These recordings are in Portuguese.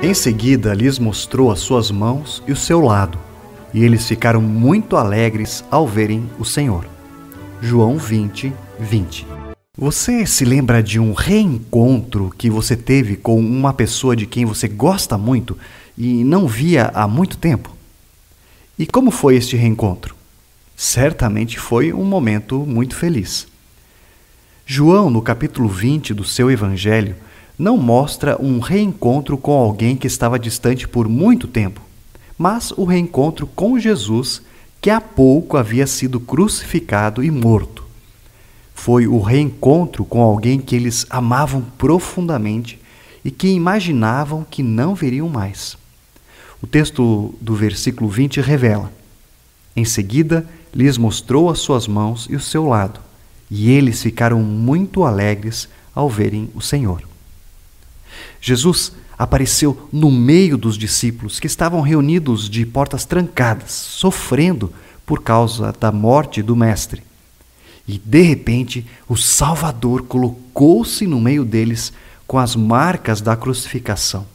Em seguida lhes mostrou as suas mãos e o seu lado, e eles ficaram muito alegres ao verem o Senhor. João 20, 20. Você se lembra de um reencontro que você teve com uma pessoa de quem você gosta muito e não via há muito tempo? E como foi este reencontro? Certamente foi um momento muito feliz. João, no capítulo 20 do seu Evangelho, não mostra um reencontro com alguém que estava distante por muito tempo, mas o reencontro com Jesus, que há pouco havia sido crucificado e morto. Foi o reencontro com alguém que eles amavam profundamente e que imaginavam que não veriam mais. O texto do versículo 20 revela: Em seguida, lhes mostrou as suas mãos e o seu lado, e eles ficaram muito alegres ao verem o Senhor. Jesus apareceu no meio dos discípulos que estavam reunidos de portas trancadas, sofrendo por causa da morte do Mestre. E de repente, o Salvador colocou-se no meio deles com as marcas da crucificação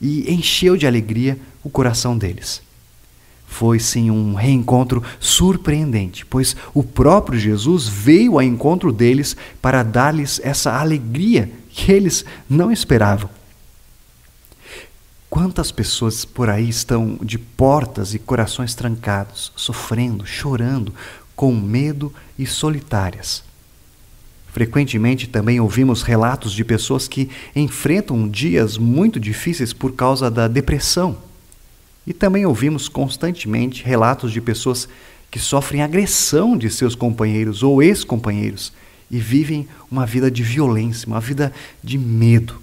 e encheu de alegria o coração deles. Foi sim um reencontro surpreendente, pois o próprio Jesus veio ao encontro deles para dar-lhes essa alegria que eles não esperavam. Quantas pessoas por aí estão de portas e corações trancados, sofrendo, chorando, com medo e solitárias? Frequentemente também ouvimos relatos de pessoas que enfrentam dias muito difíceis por causa da depressão. E também ouvimos constantemente relatos de pessoas que sofrem agressão de seus companheiros ou ex-companheiros e vivem uma vida de violência, uma vida de medo.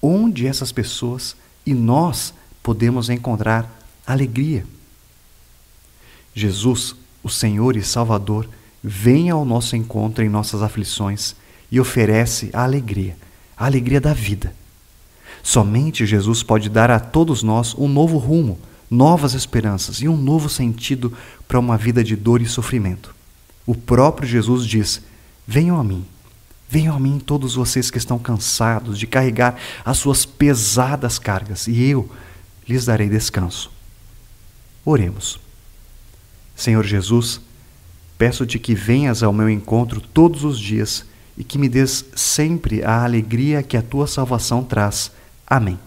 Onde essas pessoas e nós podemos encontrar alegria? Jesus, o Senhor e Salvador, vem ao nosso encontro em nossas aflições e oferece a alegria, a alegria da vida. Somente Jesus pode dar a todos nós um novo rumo, novas esperanças e um novo sentido para uma vida de dor e sofrimento. O próprio Jesus diz: Venham a mim. Venham a mim todos vocês que estão cansados de carregar as suas pesadas cargas, e eu lhes darei descanso. Oremos. Senhor Jesus, peço-te que venhas ao meu encontro todos os dias e que me dês sempre a alegria que a tua salvação traz. Amém.